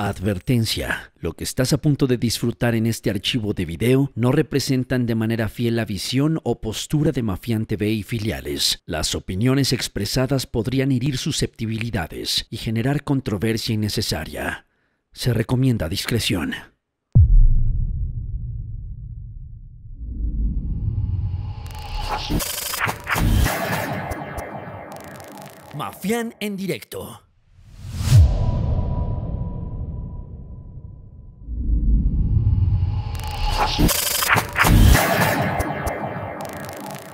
Advertencia. Lo que estás a punto de disfrutar en este archivo de video no representan de manera fiel la visión o postura de Mafián TV y filiales. Las opiniones expresadas podrían herir susceptibilidades y generar controversia innecesaria. Se recomienda discreción. Mafián en directo.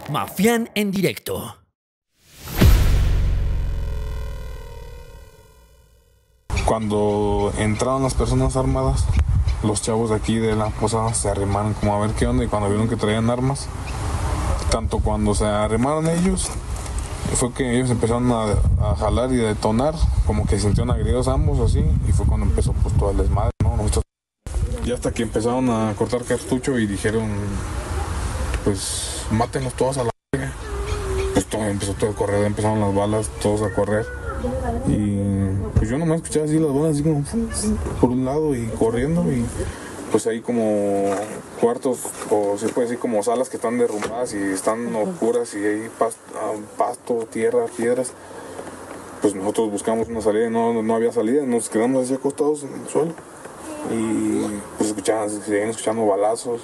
Mafián en directo. Cuando entraron las personas armadas, los chavos de aquí de la posada se arrimaron como a ver qué onda y cuando vieron que traían armas, tanto cuando se arrimaron ellos, fue que ellos empezaron a, jalar y a detonar, como que sintieron agredidos ambos así, y fue cuando empezó pues todo el desmadre, ¿no? Y hasta que empezaron a cortar cartucho y dijeron, pues mátenlos todos a la verga. Pues todo empezó todo a correr, empezaron las balas, todos a correr. Y pues yo nomás escuchaba así las balas, así como por un lado y corriendo. Y pues ahí como cuartos, o se puede decir como salas que están derrumbadas y están oscuras y hay ah, pasto, tierra, piedras pues nosotros buscamos una salida, no, no había salida, nos quedamos así acostados en el suelo y pues escuchaban, escuchando balazos.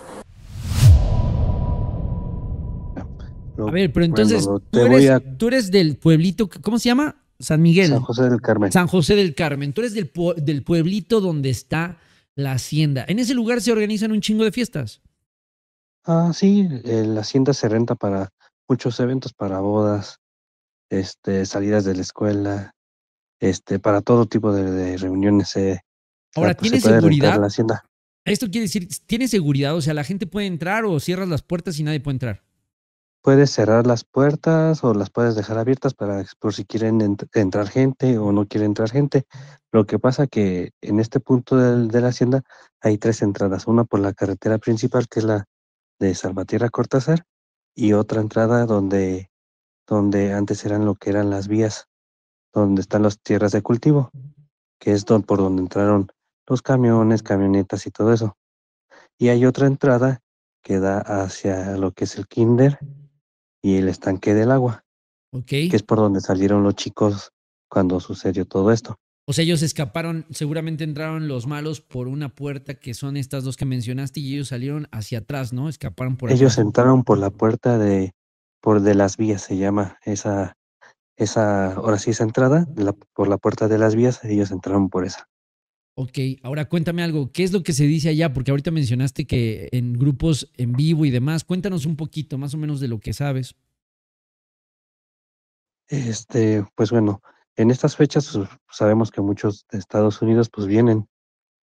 A ver, pero entonces, tú, eres, del pueblito, ¿cómo se llama? San Miguel. San José del Carmen. San José del Carmen. Tú eres del, del pueblito donde está la hacienda. ¿En ese lugar se organizan un chingo de fiestas? Ah, sí, eh, la hacienda se renta para muchos eventos, para bodas, este, salidas de la escuela, este, para todo tipo de, de reuniones. Eh. Ahora, ah, pues, ¿tiene seguridad? Esto quiere decir, ¿tiene seguridad? O sea, ¿la gente puede entrar o cierras las puertas y nadie puede entrar? Puedes cerrar las puertas o las puedes dejar abiertas para por si quieren entrar gente o no quieren entrar gente. Lo que pasa que en este punto de, la hacienda hay tres entradas, una por la carretera principal que es la de Salvatierra Cortázar y otra entrada donde donde antes eran lo que eran las vías, donde están las tierras de cultivo, que es por donde entraron los camiones, camionetas y todo eso. Y hay otra entrada que da hacia lo que es el kinder y el estanque del agua. ok Que es por donde salieron los chicos cuando sucedió todo esto. O sea, ellos escaparon, seguramente entraron los malos por una puerta que son estas dos que mencionaste y ellos salieron hacia atrás, ¿no? Escaparon por Ellos entraron por la puerta de por de las vías se llama esa esa ahora sí esa entrada por la puerta de las vías, ellos entraron por esa. Ok, ahora cuéntame algo, ¿qué es lo que se dice allá? Porque ahorita mencionaste que en grupos en vivo y demás, cuéntanos un poquito más o menos de lo que sabes. Este, pues bueno, en estas fechas pues, sabemos que muchos de Estados Unidos pues vienen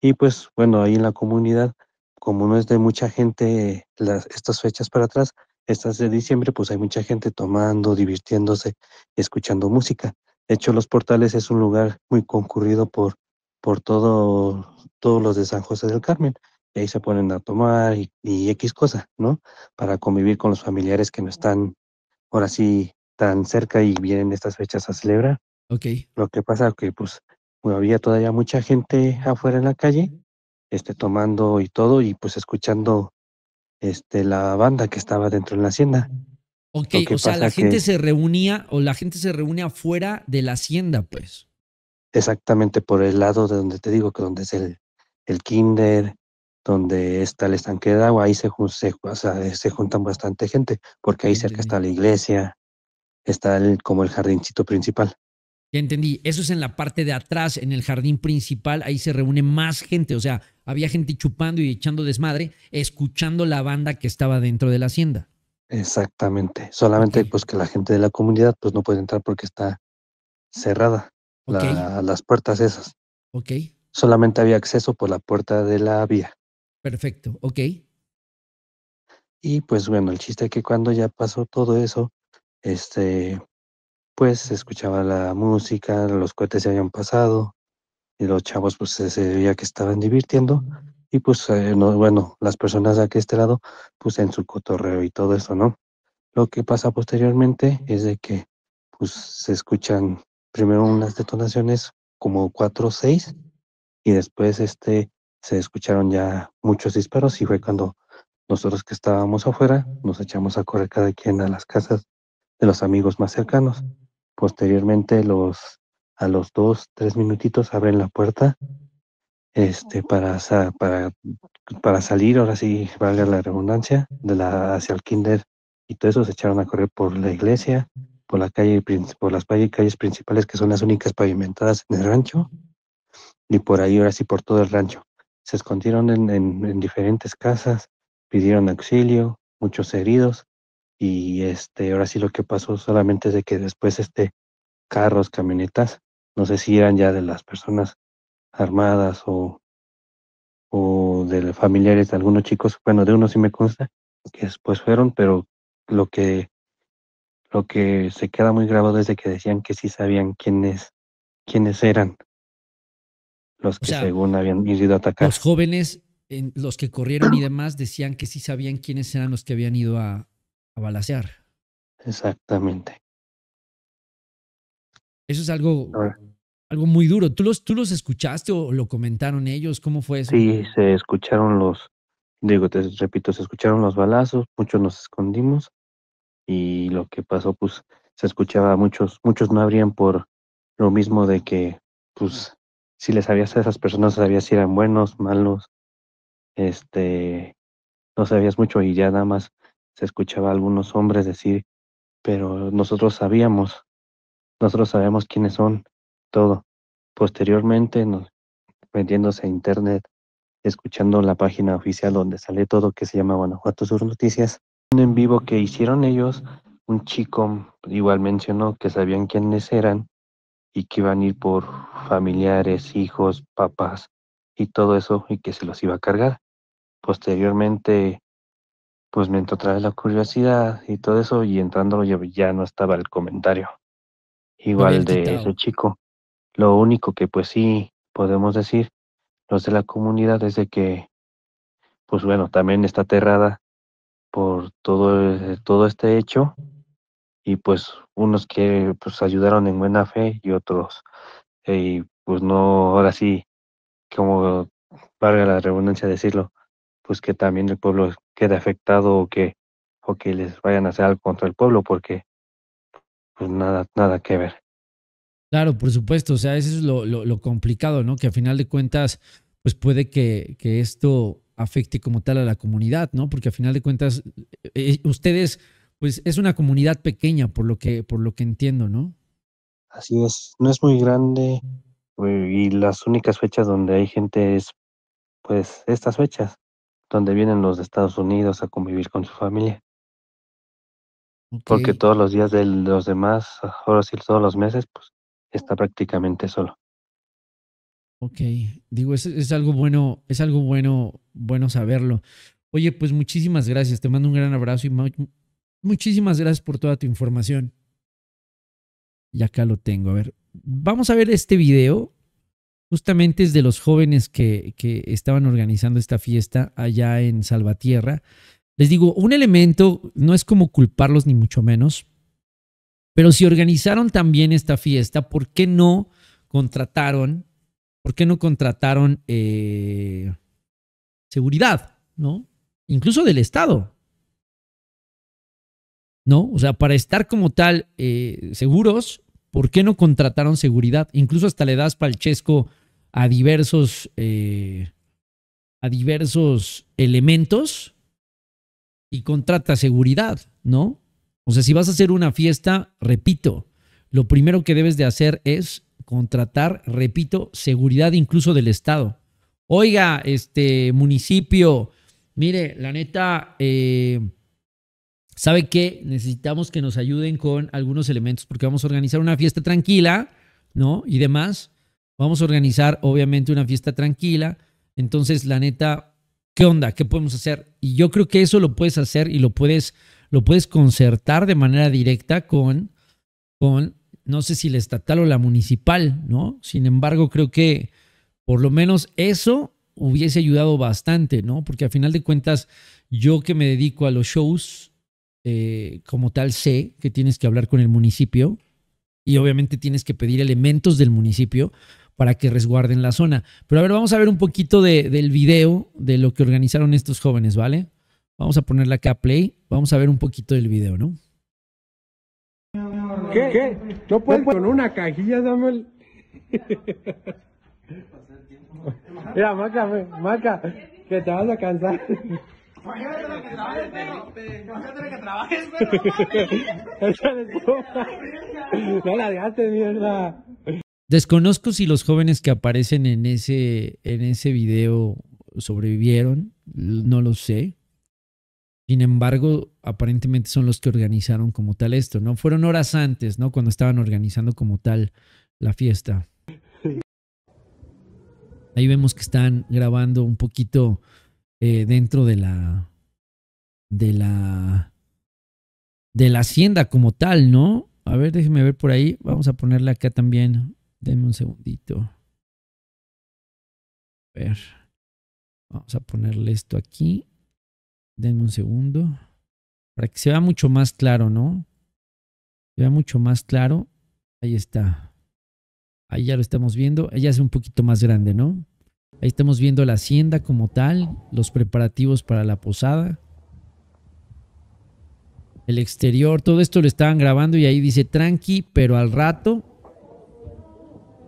y pues bueno, ahí en la comunidad, como no es de mucha gente estas fechas para atrás, estas de diciembre pues hay mucha gente tomando, divirtiéndose, escuchando música. De hecho, Los Portales es un lugar muy concurrido por por todo, todos los de San José del Carmen. Y ahí se ponen a tomar y, X cosa, ¿no? Para convivir con los familiares que no están ahora sí tan cerca y vienen estas fechas a celebrar. Ok. Lo que pasa que pues había todavía mucha gente afuera en la calle, este, tomando y todo, y pues escuchando este, la banda que estaba dentro de la hacienda. Ok, o sea, la gente se reunía, o la gente se reúne afuera de la hacienda, pues exactamente por el lado de donde te digo, que donde es el, el kinder, donde está el estanque de agua, ahí se, se, eh, se juntan bastante gente, porque ahí cerca está la iglesia, está el, como el jardincito principal. Ya entendí, eso es en la parte de atrás, en el jardín principal, ahí se reúne más gente, o sea, había gente chupando y echando desmadre, escuchando la banda que estaba dentro de la hacienda. Exactamente, solamente pues que la gente de la comunidad pues no puede entrar porque está cerrada a las puertas esas. Ok. Solamente había acceso por la puerta de la vía. Perfecto, ok. Y pues bueno, el chiste es que cuando ya pasó todo eso, este, pues se escuchaba la música, los cohetes se habían pasado, y los chavos pues se veía que estaban divirtiendo, y pues eh, bueno, las personas de aquí este lado, pues en su cotorreo y todo eso, ¿no? Lo que pasa posteriormente es de que pues se escuchan primero unas detonaciones como cuatro o seis y después este se escucharon ya muchos disparos y fue cuando nosotros que estábamos afuera nos echamos a correr cada quien a las casas de los amigos más cercanos. Posteriormente los a los dos tres minutitos abren la puerta este para para para salir ahora sí valga la redundancia de la hacia el kinder y todos se echaron a correr por la iglesia por, la calle, por las calles principales que son las únicas pavimentadas en el rancho y por ahí ahora sí por todo el rancho. Se escondieron en, diferentes casas, pidieron auxilio, muchos heridos y este ahora sí lo que pasó solamente es de que después este carros, camionetas, no sé si eran ya de las personas armadas o, o de familiares de algunos chicos, bueno, de uno sí me consta que después fueron, pero lo que lo que se queda muy grabado es que decían que sí sabían quiénes, quiénes eran los que según habían ido a atacar. Los jóvenes, los que corrieron y demás, decían que sí sabían quiénes eran los que habían ido a, a balasear. Exactamente. Eso es algo, algo muy duro. ¿Tú los, ¿Tú los escuchaste o lo comentaron ellos? ¿Cómo fue eso? Sí, se escucharon los, digo, te repito, se escucharon los balazos, muchos nos escondimos y lo que pasó, pues se escuchaba muchos, muchos no abrían por lo mismo de que, pues, si les sabías a esas personas, sabías si eran buenos, malos, este, no sabías mucho y ya nada más se escuchaba a algunos hombres decir, pero nosotros sabíamos, nosotros sabemos quiénes son, todo. Posteriormente, nos, metiéndose a internet, escuchando la página oficial donde sale todo, que se llama Guanajuato Sur Noticias, en vivo que hicieron ellos, un chico igual mencionó que sabían quiénes eran y que iban a ir por familiares, hijos, papás y todo eso y que se los iba a cargar. Posteriormente, pues me entró otra vez la curiosidad y todo eso y entrando ya no estaba el comentario igual de ese chico. Lo único que pues sí podemos decir los de la comunidad es de que, pues bueno, también está aterrada por todo, e, todo este hecho y pues unos que pues ayudaron en buena fe y otros y eh, pues no ahora sí como valga la redundancia decirlo pues que también el pueblo quede afectado o que o que les vayan a hacer algo contra el pueblo porque pues nada nada que ver claro por supuesto o sea eso es lo, complicado no que a final de cuentas pues puede que, que esto afecte como tal a la comunidad, ¿no? Porque a final de cuentas, eh, eh, ustedes, pues es una comunidad pequeña, por lo que, por lo que entiendo, ¿no? Así es, no es muy grande eh, y las únicas fechas donde hay gente es, pues, estas fechas, donde vienen los de Estados Unidos a convivir con su familia. Porque todos los días de los demás, ahora sí todos los meses, pues está prácticamente solo. Ok, digo, es, es, algo bueno, es algo bueno, bueno saberlo. Oye, pues muchísimas gracias, te mando un gran abrazo y muchísimas gracias por toda tu información. Y acá lo tengo, a ver, vamos a ver este video. Justamente es de los jóvenes que, que estaban organizando esta fiesta allá en Salvatierra. Les digo, un elemento, no es como culparlos ni mucho menos, pero si organizaron también esta fiesta, ¿por qué no contrataron ¿Por qué no contrataron eh, seguridad, ¿no? Incluso del Estado. ¿No? O sea, para estar como tal eh, seguros, ¿por qué no contrataron seguridad? Incluso hasta le das palchesco a diversos, eh, a diversos elementos y contrata seguridad, ¿no? O sea, si vas a hacer una fiesta, repito, lo primero que debes de hacer es contratar, repito, seguridad incluso del Estado. Oiga, este municipio, mire, la neta, eh, ¿sabe qué? Necesitamos que nos ayuden con algunos elementos porque vamos a organizar una fiesta tranquila, ¿no? Y demás. Vamos a organizar, obviamente, una fiesta tranquila. Entonces, la neta, ¿qué onda? ¿Qué podemos hacer? Y yo creo que eso lo puedes hacer y lo puedes, lo puedes concertar de manera directa con, con no sé si la estatal o la municipal, ¿no? Sin embargo, creo que por lo menos eso hubiese ayudado bastante, ¿no? Porque a final de cuentas, yo que me dedico a los shows, eh, como tal sé que tienes que hablar con el municipio y obviamente tienes que pedir elementos del municipio para que resguarden la zona. Pero a ver, vamos a ver un poquito del video de lo que organizaron estos jóvenes, ¿vale? Vamos a ponerla acá play, vamos a ver un poquito del video, ¿no? ¿Qué? ¿Qué? ¿No puedes con una cajilla, Samuel? Mira, Maca, Maca, que te vas a cansar. No la dejaste, mierda. Desconozco si los jóvenes que aparecen en ese, en ese video sobrevivieron, no lo sé. Sin embargo, aparentemente son los que organizaron como tal esto, ¿no? Fueron horas antes, ¿no? Cuando estaban organizando como tal la fiesta. Ahí vemos que están grabando un poquito eh, dentro de la. de la. de la hacienda como tal, ¿no? A ver, déjeme ver por ahí. Vamos a ponerle acá también. Denme un segundito. A ver. Vamos a ponerle esto aquí. Denme un segundo. Para que se vea mucho más claro, ¿no? Se vea mucho más claro. Ahí está. Ahí ya lo estamos viendo. Ella es un poquito más grande, ¿no? Ahí estamos viendo la hacienda como tal, los preparativos para la posada, el exterior, todo esto lo estaban grabando y ahí dice tranqui, pero al rato.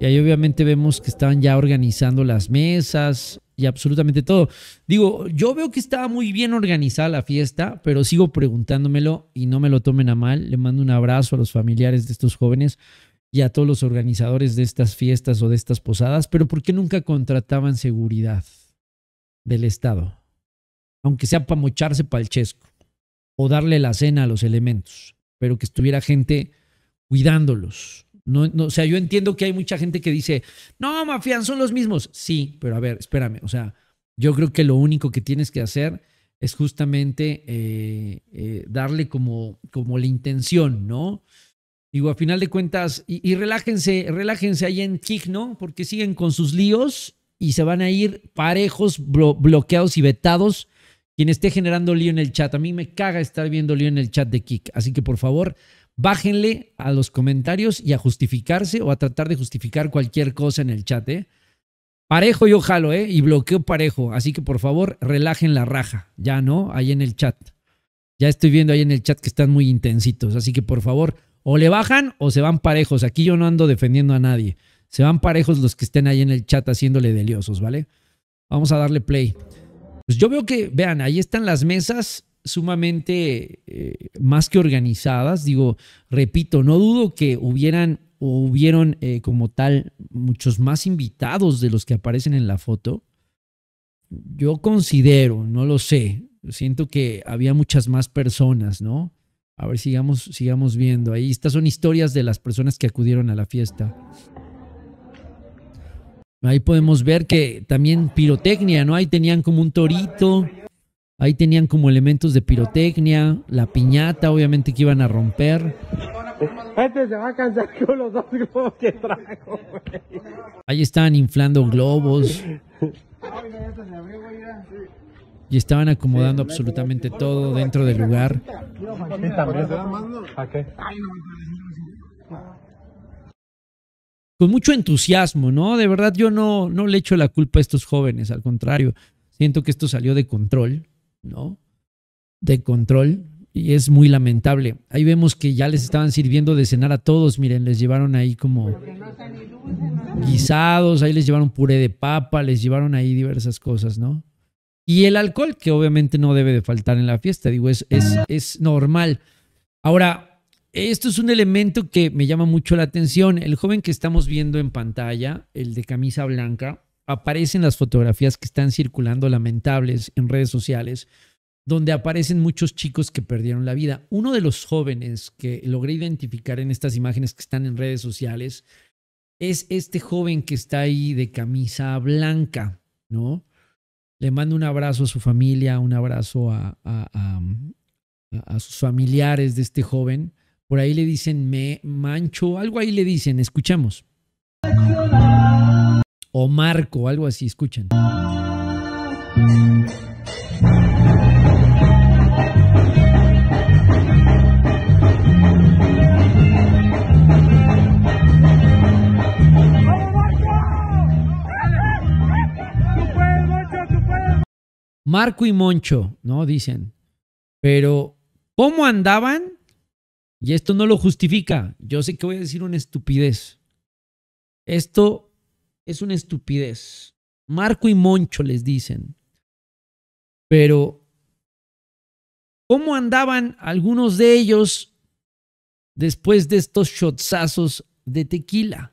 Y ahí obviamente vemos que estaban ya organizando las mesas, y absolutamente todo. Digo, yo veo que estaba muy bien organizada la fiesta, pero sigo preguntándomelo y no me lo tomen a mal. Le mando un abrazo a los familiares de estos jóvenes y a todos los organizadores de estas fiestas o de estas posadas, pero ¿por qué nunca contrataban seguridad del Estado? Aunque sea para mocharse chesco o darle la cena a los elementos, pero que estuviera gente cuidándolos no, o sea, yo entiendo que hay mucha gente que dice, no, mafian, son los mismos. Sí, pero a ver, espérame. O sea, yo creo que lo único que tienes que hacer es justamente eh, eh, darle como, como la intención, ¿no? Digo, a final de cuentas, y, relájense, relájense ahí en Kik, ¿no? Porque siguen con sus líos y se van a ir parejos, bloqueados y vetados quien esté generando lío en el chat. A mí me caga estar viendo lío en el chat de Kik. Así que por favor, bájenle a los comentarios y a justificarse o a tratar de justificar cualquier cosa en el chat, ¿eh? Parejo yo jalo, ¿eh? Y bloqueo parejo. Así que por favor, relajen la raja. Ya, ¿no? Ahí en el chat. Ya estoy viendo ahí en el chat que están muy intensitos. Así que por favor, o le bajan o se van parejos. Aquí yo no ando defendiendo a nadie. Se van parejos los que estén ahí en el chat haciéndole deliosos, ¿vale? Vamos a darle play. Pues yo veo que, vean, ahí están las mesas sumamente eh, más que organizadas. Digo, repito, no dudo que hubieran o hubieron eh, como tal muchos más invitados de los que aparecen en la foto. Yo considero, no lo sé, siento que había muchas más personas, ¿no? A ver, sigamos, sigamos viendo. Ahí estas son historias de las personas que acudieron a la fiesta. Ahí podemos ver que también pirotecnia, ¿no? Ahí tenían como un torito. Ahí tenían como elementos de pirotecnia, la piñata, obviamente que iban a romper. Ahí estaban inflando globos. Y estaban acomodando absolutamente todo dentro del lugar. Con mucho entusiasmo, ¿no? De verdad yo no, no le echo la culpa a estos jóvenes, al contrario, siento que esto salió de control ¿no? de control y es muy lamentable. Ahí vemos que ya les estaban sirviendo de cenar a todos, miren, les llevaron ahí como guisados, ahí les llevaron puré de papa, les llevaron ahí diversas cosas, ¿no? Y el alcohol, que obviamente no debe de faltar en la fiesta, digo, es, es, es normal. Ahora, esto es un elemento que me llama mucho la atención. El joven que estamos viendo en pantalla, el de camisa blanca, aparecen las fotografías que están circulando lamentables en redes sociales, donde aparecen muchos chicos que perdieron la vida. Uno de los jóvenes que logré identificar en estas imágenes que están en redes sociales es este joven que está ahí de camisa blanca, ¿no? Le mando un abrazo a su familia, un abrazo a, a, a sus familiares de este joven. Por ahí le dicen me mancho, algo ahí le dicen, escuchamos o Marco, algo así, escuchen. Marco y Moncho, ¿no? Dicen. Pero, ¿cómo andaban? Y esto no lo justifica. Yo sé que voy a decir una estupidez. Esto es una estupidez. Marco y Moncho les dicen. Pero, ¿cómo andaban algunos de ellos después de estos shotzazos de tequila?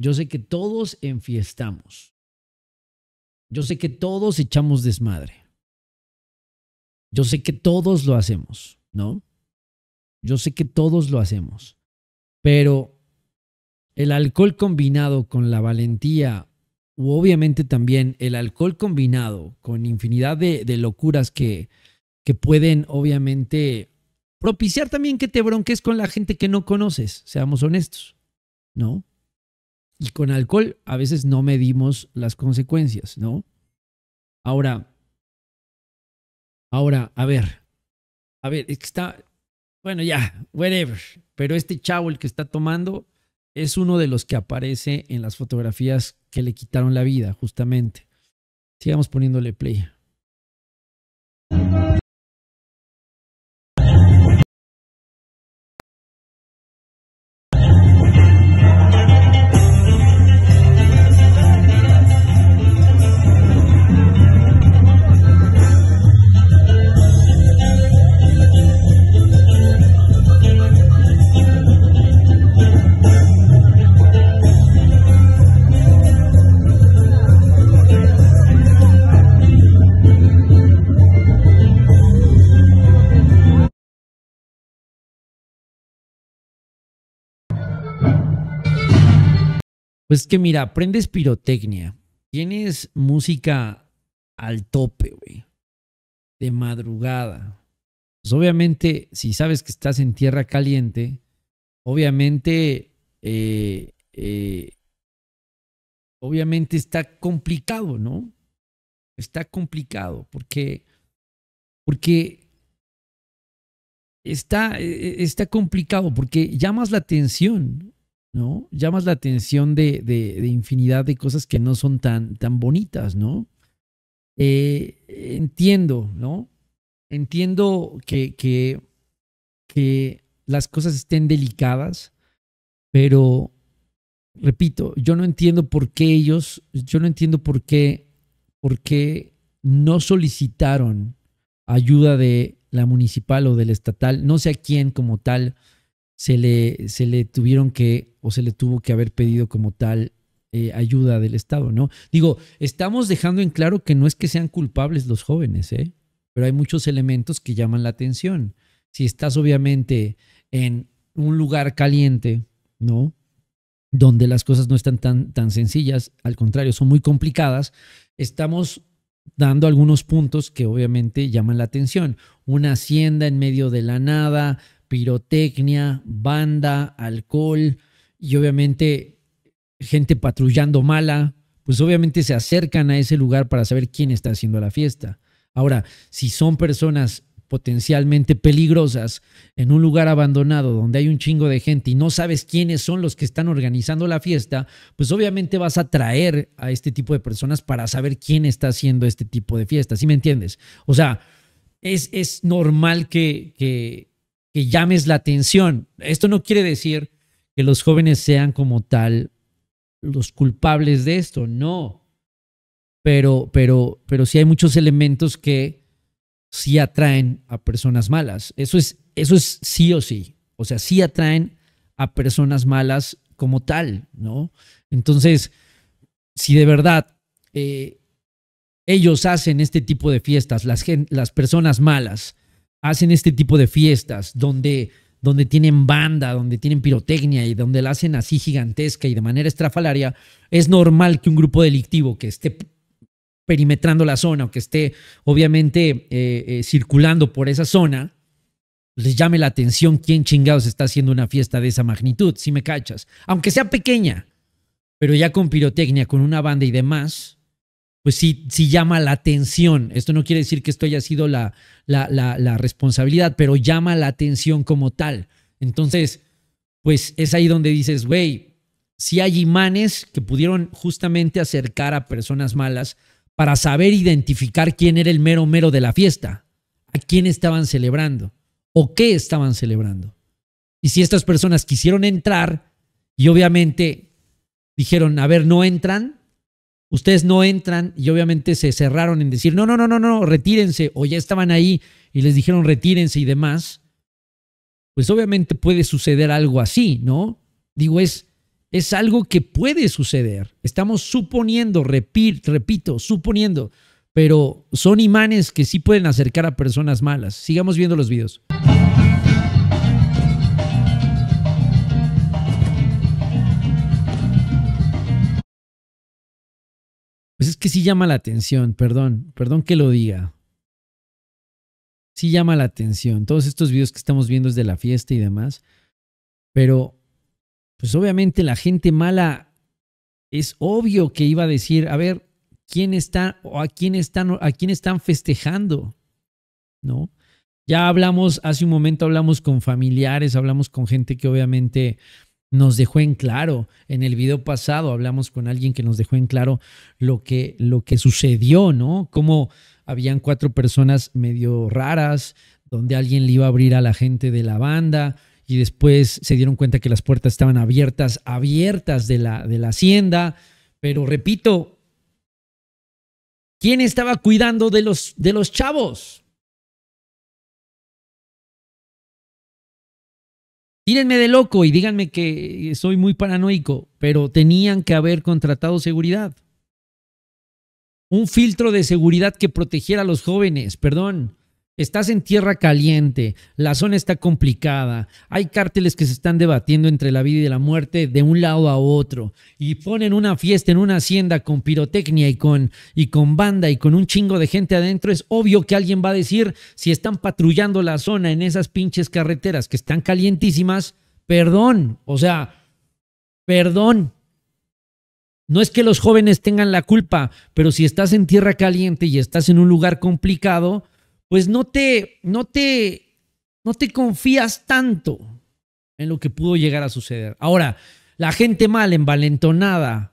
Yo sé que todos enfiestamos. Yo sé que todos echamos desmadre. Yo sé que todos lo hacemos, ¿no? Yo sé que todos lo hacemos. Pero el alcohol combinado con la valentía, u obviamente también el alcohol combinado con infinidad de, locuras que, que pueden obviamente propiciar también que te bronques con la gente que no conoces, seamos honestos, ¿no? Y con alcohol a veces no medimos las consecuencias, ¿no? Ahora, ahora, a ver, a ver, es que está, bueno, ya, whatever, pero este chavo el que está tomando es uno de los que aparece en las fotografías que le quitaron la vida, justamente. Sigamos poniéndole play. Pues que mira, aprendes pirotecnia, tienes música al tope, güey, de madrugada. Pues obviamente, si sabes que estás en tierra caliente, obviamente, eh, eh, obviamente está complicado, ¿no? Está complicado porque, porque está, e, e, está complicado porque llamas la atención, ¿no? Llamas la atención de, infinidad de cosas que no son tan, tan bonitas, ¿no? Eh, entiendo, ¿no? Entiendo que, que, que las cosas estén delicadas, pero repito, yo no entiendo por qué ellos, yo no entiendo por qué, por qué no solicitaron ayuda de la municipal o del estatal, no sé a quién como tal se le, se le tuvieron que o se le tuvo que haber pedido como tal eh, ayuda del Estado, ¿no? Digo, estamos dejando en claro que no es que sean culpables los jóvenes, ¿eh? Pero hay muchos elementos que llaman la atención. Si estás obviamente en un lugar caliente, ¿no? Donde las cosas no están tan, tan sencillas, al contrario, son muy complicadas, estamos dando algunos puntos que obviamente llaman la atención. Una hacienda en medio de la nada, pirotecnia, banda, alcohol y obviamente gente patrullando mala, pues obviamente se acercan a ese lugar para saber quién está haciendo la fiesta. Ahora, si son personas potencialmente peligrosas en un lugar abandonado donde hay un chingo de gente y no sabes quiénes son los que están organizando la fiesta, pues obviamente vas a traer a este tipo de personas para saber quién está haciendo este tipo de fiestas, ¿sí me entiendes? O sea, es, es normal que, que, que llames la atención. Esto no quiere decir que los jóvenes sean como tal los culpables de esto, no. Pero, pero, pero sí hay muchos elementos que sí atraen a personas malas. Eso es, eso es sí o sí. O sea, sí atraen a personas malas como tal, ¿no? Entonces, si de verdad eh, ellos hacen este tipo de fiestas, las, las personas malas hacen este tipo de fiestas donde, donde tienen banda, donde tienen pirotecnia y donde la hacen así gigantesca y de manera estrafalaria, es normal que un grupo delictivo que esté perimetrando la zona o que esté obviamente eh, eh, circulando por esa zona, les pues, llame la atención quién chingados está haciendo una fiesta de esa magnitud, si me cachas. Aunque sea pequeña, pero ya con pirotecnia, con una banda y demás, pues sí, sí llama la atención. Esto no quiere decir que esto haya sido la, la, responsabilidad, pero llama la atención como tal. Entonces, pues es ahí donde dices, güey, si hay imanes que pudieron justamente acercar a personas malas para saber identificar quién era el mero mero de la fiesta, a quién estaban celebrando o qué estaban celebrando. Y si estas personas quisieron entrar y obviamente dijeron, a ver, no entran, ustedes no entran y obviamente se cerraron en decir, no, no, no, no, no, retírense, o ya estaban ahí y les dijeron retírense y demás, pues obviamente puede suceder algo así, ¿no? Digo, es, es algo que puede suceder. Estamos suponiendo, repito, suponiendo, pero son imanes que sí pueden acercar a personas malas. Sigamos viendo los videos. Pues es que sí llama la atención, perdón, perdón que lo diga. Sí llama la atención. Todos estos videos que estamos viendo es de la fiesta y demás. Pero pues obviamente la gente mala es obvio que iba a decir, a ver, ¿quién está o a quién están a quién están festejando? ¿No? Ya hablamos hace un momento hablamos con familiares, hablamos con gente que obviamente nos dejó en claro en el video pasado, hablamos con alguien que nos dejó en claro lo que lo que sucedió, ¿no? Cómo habían cuatro personas medio raras donde alguien le iba a abrir a la gente de la banda, y después se dieron cuenta que las puertas estaban abiertas, abiertas de la, de la hacienda. Pero repito, ¿quién estaba cuidando de los, de los chavos? Tírenme de loco y díganme que soy muy paranoico, pero tenían que haber contratado seguridad. Un filtro de seguridad que protegiera a los jóvenes, perdón. Estás en tierra caliente, la zona está complicada, hay cárteles que se están debatiendo entre la vida y la muerte de un lado a otro y ponen una fiesta en una hacienda con pirotecnia y con, y con banda y con un chingo de gente adentro, es obvio que alguien va a decir si están patrullando la zona en esas pinches carreteras que están calientísimas, perdón, o sea, perdón, no es que los jóvenes tengan la culpa, pero si estás en tierra caliente y estás en un lugar complicado, pues no te, no te, no te confías tanto en lo que pudo llegar a suceder. Ahora, la gente mal, envalentonada,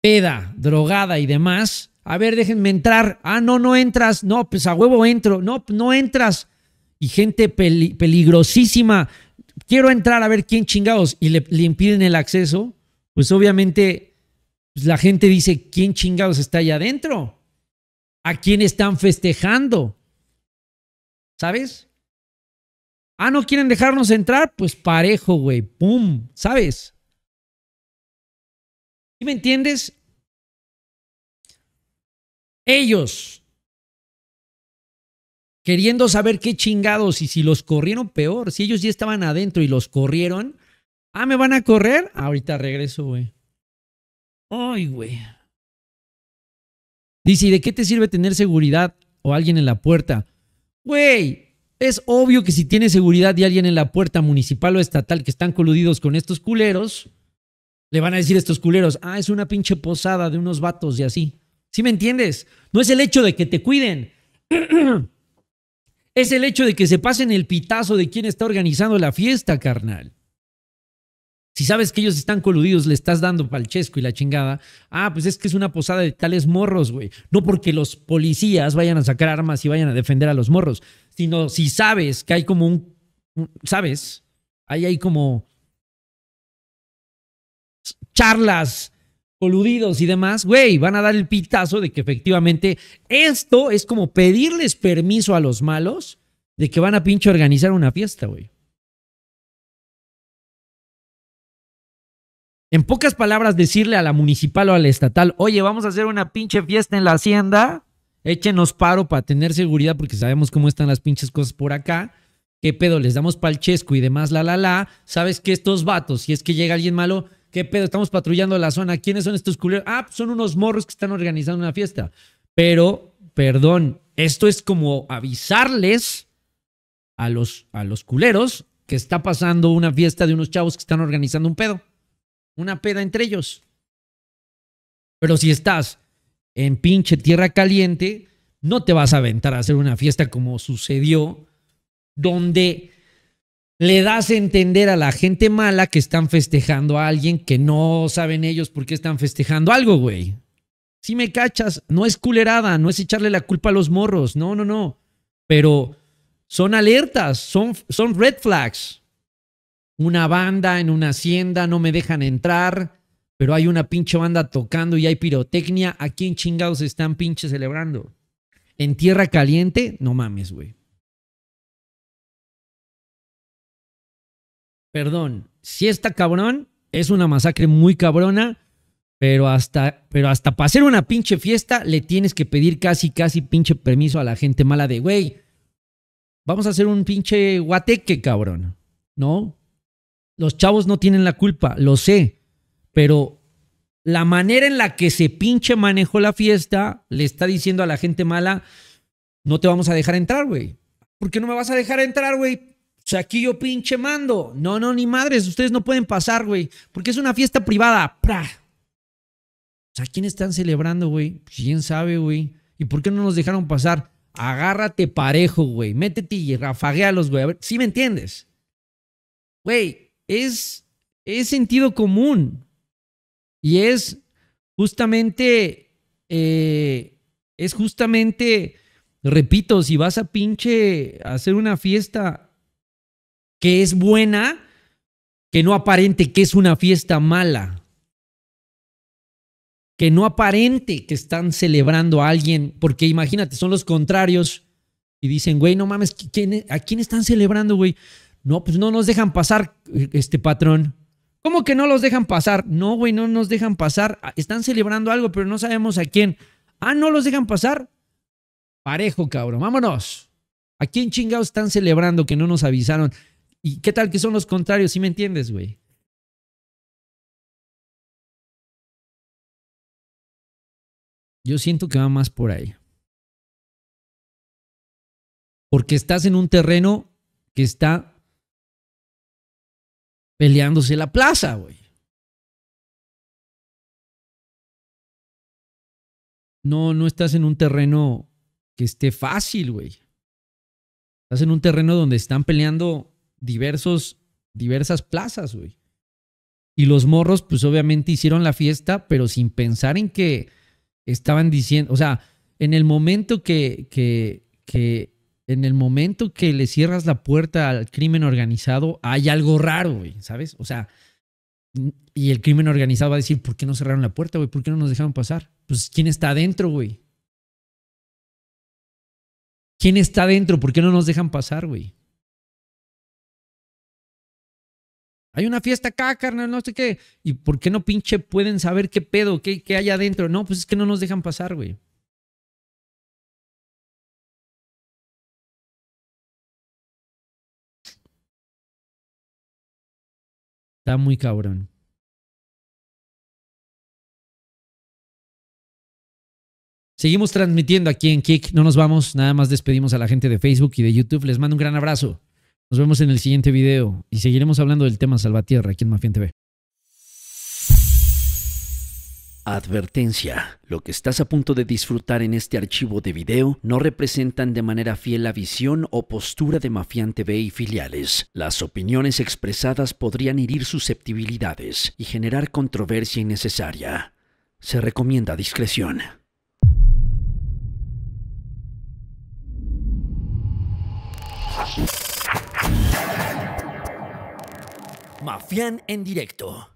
peda, drogada y demás, a ver, déjenme entrar. Ah, no, no entras. No, pues a huevo entro. No, pues no entras. Y gente peligrosísima. Quiero entrar a ver quién chingados. Y le, impiden el acceso. Pues obviamente pues la gente dice, ¿quién chingados está allá adentro? ¿A quién están festejando? ¿Sabes? Ah, no quieren dejarnos entrar, pues parejo, güey. ¡Pum! ¿Sabes? ¿Sí me entiendes? Ellos queriendo saber qué chingados y si los corrieron peor, si ellos ya estaban adentro y los corrieron, ah, me van a correr, ahorita regreso, güey. Ay, güey. Dice, ¿y de qué te sirve tener seguridad o alguien en la puerta? Güey, es obvio que si tiene seguridad de alguien en la puerta municipal o estatal que están coludidos con estos culeros, le van a decir a estos culeros, ah, es una pinche posada de unos vatos y así. ¿Sí me entiendes? No es el hecho de que te cuiden. es el hecho de que se pasen el pitazo de quién está organizando la fiesta, carnal. Si sabes que ellos están coludidos, le estás dando palchesco y la chingada. Ah, pues es que es una posada de tales morros, güey. No porque los policías vayan a sacar armas y vayan a defender a los morros, sino si sabes que hay como un. ¿Sabes? Ahí hay como. charlas coludidos y demás, güey, van a dar el pitazo de que efectivamente esto es como pedirles permiso a los malos de que van a pinche organizar una fiesta, güey. En pocas palabras, decirle a la municipal o a la estatal, oye, vamos a hacer una pinche fiesta en la hacienda, échenos paro para tener seguridad porque sabemos cómo están las pinches cosas por acá. ¿Qué pedo? Les damos palchesco y demás, la, la, la. ¿Sabes que estos vatos, si es que llega alguien malo, ¿qué pedo? Estamos patrullando la zona. ¿Quiénes son estos culeros? Ah, pues son unos morros que están organizando una fiesta. Pero, perdón, esto es como avisarles a los, a los culeros que está pasando una fiesta de unos chavos que están organizando un pedo una peda entre ellos. Pero si estás en pinche tierra caliente, no te vas a aventar a hacer una fiesta como sucedió, donde le das a entender a la gente mala que están festejando a alguien que no saben ellos por qué están festejando algo, güey. Si me cachas, no es culerada, no es echarle la culpa a los morros, no, no, no. Pero son alertas, son, son red flags una banda en una hacienda, no me dejan entrar, pero hay una pinche banda tocando y hay pirotecnia. ¿A quién chingados están pinche celebrando? ¿En tierra caliente? No mames, güey. Perdón, si está cabrón, es una masacre muy cabrona, pero hasta, pero hasta para hacer una pinche fiesta le tienes que pedir casi, casi pinche permiso a la gente mala de, güey, vamos a hacer un pinche guateque, cabrón, ¿no? Los chavos no tienen la culpa, lo sé, pero la manera en la que se pinche manejó la fiesta le está diciendo a la gente mala, no te vamos a dejar entrar, güey. ¿Por qué no me vas a dejar entrar, güey? O sea, aquí yo pinche mando. No, no, ni madres, ustedes no pueden pasar, güey, porque es una fiesta privada. ¡Pra! O sea, ¿quién están celebrando, güey? Pues, ¿Quién sabe, güey? ¿Y por qué no nos dejaron pasar? Agárrate parejo, güey. Métete y rafaguealos, güey. A ver, ¿sí me entiendes? Güey, es, es sentido común y es justamente, eh, es justamente, repito, si vas a pinche a hacer una fiesta que es buena, que no aparente que es una fiesta mala, que no aparente que están celebrando a alguien, porque imagínate, son los contrarios y dicen, güey, no mames, e, ¿a quién están celebrando, güey? No, pues no nos dejan pasar, este patrón. ¿Cómo que no los dejan pasar? No, güey, no nos dejan pasar. Ah, están celebrando algo, pero no sabemos a quién. Ah, no los dejan pasar. Parejo, cabrón. Vámonos. ¿A quién chingados están celebrando que no nos avisaron? ¿Y qué tal que son los contrarios? Si ¿Sí me entiendes, güey? Yo siento que va más por ahí. Porque estás en un terreno que está peleándose la plaza, güey. No, no estás en un terreno que esté fácil, güey. Estás en un terreno donde están peleando diversos, diversas plazas, güey. Y los morros, pues obviamente hicieron la fiesta, pero sin pensar en que estaban diciendo, o sea, en el momento que, que, que en el momento que le cierras la puerta al crimen organizado, hay algo raro, güey, ¿sabes? O sea, y el crimen organizado va a decir, ¿por qué no cerraron la puerta, güey? ¿Por qué no nos dejaron pasar? Pues, ¿quién está adentro, güey? ¿Quién está adentro? ¿Por qué no nos dejan pasar, güey? Hay una fiesta acá, carnal, no sé qué. ¿Y por qué no pinche pueden saber qué pedo, qué, qué hay adentro? No, pues es que no nos dejan pasar, güey. Está muy cabrón. Seguimos transmitiendo aquí en Kick. No nos vamos. Nada más despedimos a la gente de Facebook y de YouTube. Les mando un gran abrazo. Nos vemos en el siguiente video y seguiremos hablando del tema Salvatierra aquí en Mafia TV. Advertencia. Lo que estás a punto de disfrutar en este archivo de video no representan de manera fiel la visión o postura de Mafián TV y filiales. Las opiniones expresadas podrían herir susceptibilidades y generar controversia innecesaria. Se recomienda discreción. Mafián en directo.